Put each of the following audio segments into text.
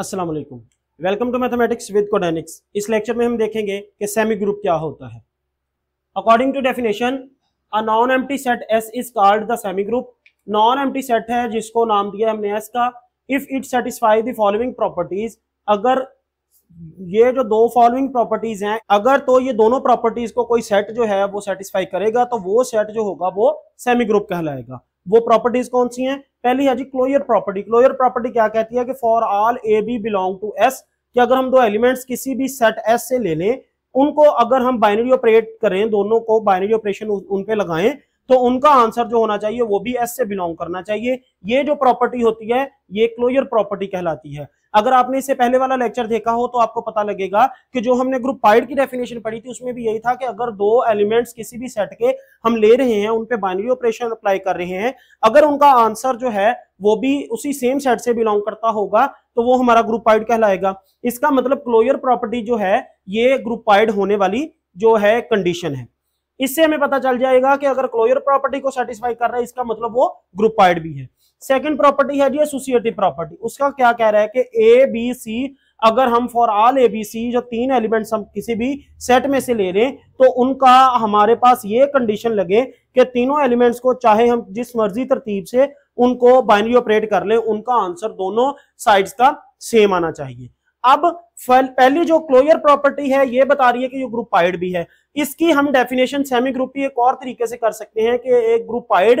अस्सलाम वालेकुम welcome to mathematics with कोडेनिक्स इस लेक्चर में हम देखेंगे कि सेमी ग्रुप क्या होता है according to definition a non empty set S is called the semi group non empty set है जिसको नाम दिया हमने एस का if it satisfy the following properties अगर ये जो दो फॉलोइंग प्रॉपर्टीज हैं अगर तो ये दोनों प्रॉपर्टीज को कोई सेट जो है वो सेटिस्फाई करेगा तो वो सेट जो होगा वो सेमी ग्रुप कहलाएगा वो प्रॉपर्टीज कौन सी हैं पहली है जी क्लोयर प्रॉपर्टी क्लोयर प्रॉपर्टी क्या कहती है कि for all A B belong to S कि अगर हम दो एलिमेंट्स किसी भी सेट एस से ले लें उनको अगर हम बाइनरी ऑपरेट करें दोनों को बाइनरी ऑपरेशन उन पे लगाएं तो उनका आंसर जो होना चाहिए वो भी एस से बिलोंग करना चाहिए ये जो प्रॉपर्टी होती है ये क्लोजर प्रॉपर्टी कहलाती है अगर आपने इसे पहले वाला लेक्चर देखा हो तो आपको पता लगेगा कि जो हमने ग्रुप पाइड की डेफिनेशन पढ़ी थी उसमें भी यही था कि अगर दो एलिमेंट्स किसी भी सेट के हम ले रहे हैं उनपे बाइनरी ऑपरेशन अप्लाई कर रहे हैं अगर उनका आंसर जो है वो भी उसी सेम सेट से बिलोंग करता होगा तो वो हमारा ग्रुप पाइड कहलाएगा इसका मतलब क्लोयर प्रॉपर्टी जो है ये ग्रुप पाइड होने वाली जो है कंडीशन है इससे हमें पता चल जाएगा कि अगर क्लोयर प्रॉपर्टी को सेटिस्फाई कर रहा है इसका मतलब वो ग्रुपाइड भी है सेकंड प्रॉपर्टी है जी एसोसिएटिव प्रॉपर्टी उसका क्या कह रहा है कि ए बी सी अगर हम for all A B C जो तीन एलिमेंट्स हम किसी भी सेट में से ले हैं तो उनका हमारे पास ये कंडीशन लगे कि तीनों एलिमेंट्स को चाहे हम जिस मर्जी तरतीब से उनको बाइनरी ऑपरेट कर ले उनका आंसर दोनों साइड्स का सेम आना चाहिए अब पहली जो क्लोयर प्रॉपर्टी है ये बता रही है कि ये ग्रुपाइड भी है इसकी हम डेफिनेशन सेमी ग्रुप एक और तरीके से कर सकते हैं कि एक ग्रुपाइड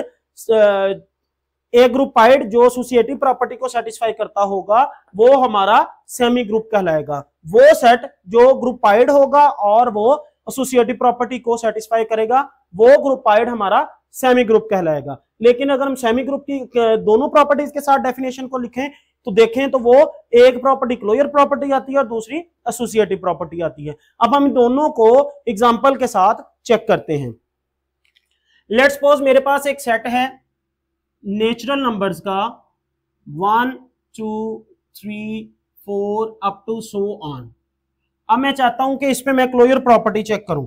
एक ग्रुपाइड जो एसोसिएटिव प्रॉपर्टी को सेटिस्फाई करता होगा वो हमारा सेमी ग्रुप कहलाएगा वो सेट जो ग्रुपाइड होगा और वो एसोसिएटिव प्रॉपर्टी को सेटिस्फाई करेगा वो ग्रुपाइड हमारा सेमी ग्रुप कहलाएगा लेकिन अगर हम सेमी ग्रुप की दोनों प्रॉपर्टीज के साथ डेफिनेशन को लिखें तो देखें तो वो एक प्रॉपर्टी क्लोयर प्रॉपर्टी आती है और दूसरी एसोसिएटिव प्रॉपर्टी आती है अब हम दोनों को एग्जाम्पल के साथ चेक करते हैं लेट सपोज मेरे पास एक सेट है नेचुरल नंबर्स का one two three four up to so on अब मैं चाहता हूं कि इस पे मैं क्लोयर प्रॉपर्टी चेक करूं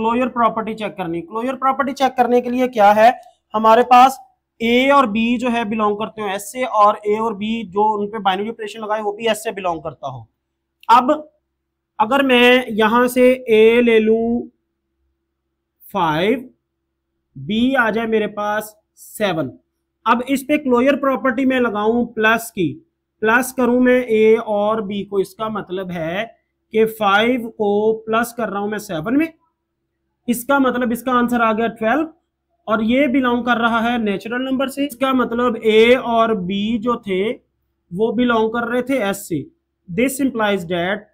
क्लोयर प्रॉपर्टी चेक करनी क्लोयर प्रॉपर्टी चेक करने के लिए क्या है हमारे पास ए और बी जो है बिलोंग करते हो एस से और ए और बी जो उनपे बाइनरी ऑपरेशन लगाए वो भी एस से बिलोंग करता हो अब अगर मैं यहां से ए ले लू फाइव बी आ जाए मेरे पास सेवन अब इस पे क्लोयर प्रॉपर्टी में लगाऊं प्लस की प्लस करूं मैं ए और बी को इसका मतलब है कि फाइव को प्लस कर रहा हूं मैं सेवन में इसका मतलब इसका आंसर आ गया ट्वेल्व और ये बिलोंग कर रहा है नेचुरल नंबर से इसका मतलब ए और बी जो थे वो बिलोंग कर रहे थे एस से दिस इंप्लाइज डेट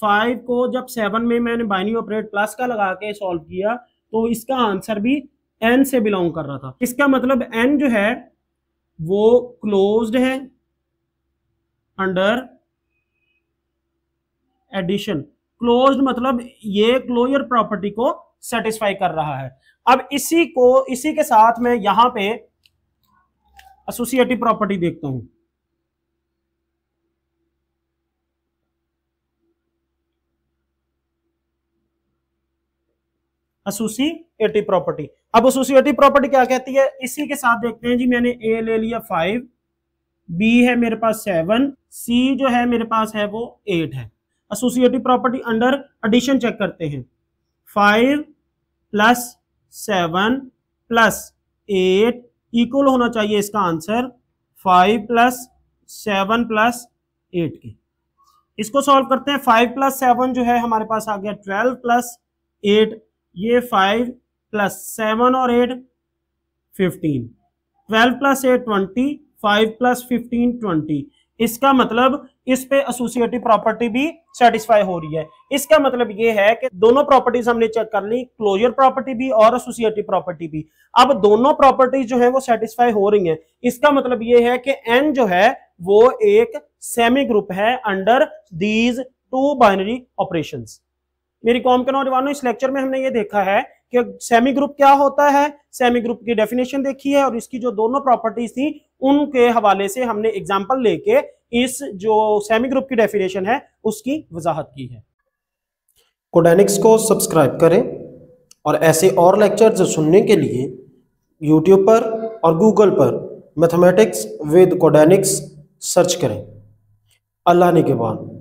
फाइव को जब सेवन में मैंने बाइनी ऑपरेट प्लस का लगा के सॉल्व किया तो इसका आंसर भी एन से बिलोंग कर रहा था इसका मतलब एन जो है वो क्लोज्ड है अंडर एडिशन क्लोज्ड मतलब ये क्लोजर प्रॉपर्टी को सेटिस्फाई कर रहा है अब इसी को इसी के साथ में यहां पे एसोसिएटिव प्रॉपर्टी देखता हूं एसोसिएटिव प्रॉपर्टी अब एसोसिएटिव प्रॉपर्टी क्या कहती है इसी के साथ देखते हैं जी मैंने ए ले लिया फाइव बी है मेरे पास सेवन सी जो है मेरे पास है वो एट है associative property under addition check करते हैं five plus seven plus eight equal होना चाहिए इसका answer five plus seven plus eight के इसको सॉल्व करते हैं फाइव प्लस सेवन जो है हमारे पास आ गया ट्वेल्व प्लस एट ये फाइव प्लस सेवन और eight fifteen twelve plus eight twenty five plus fifteen twenty इसका मतलब इस पे एसोसिएटिव प्रॉपर्टी भी सेटिस्फाई हो रही है इसका मतलब ये है कि दोनों प्रॉपर्टीज हमने चेक कर ली क्लोजर प्रॉपर्टी भी और एसोसिएटिव प्रॉपर्टी भी अब दोनों प्रॉपर्टीज जो है वो सेटिस्फाई हो रही हैं इसका मतलब ये है कि एन जो है वो एक सेमी ग्रुप है under these two binary operation मेरी कॉम के नौजवानों इस लेक्चर में हमने ये देखा है कि सेमी ग्रुप क्या होता है सेमी ग्रुप की डेफिनेशन देखी है और इसकी जो दोनों प्रॉपर्टीज थी उनके हवाले से हमने एग्जाम्पल लेके इस जो सेमी ग्रुप की डेफिनेशन है उसकी वजाहत की है कोडेनिक्स को सब्सक्राइब करें और ऐसे और लेक्चर सुनने के लिए यूट्यूब पर और गूगल पर मैथमेटिक्स विद कोडेनिक्स सर्च करें अल्लाह ने के बाद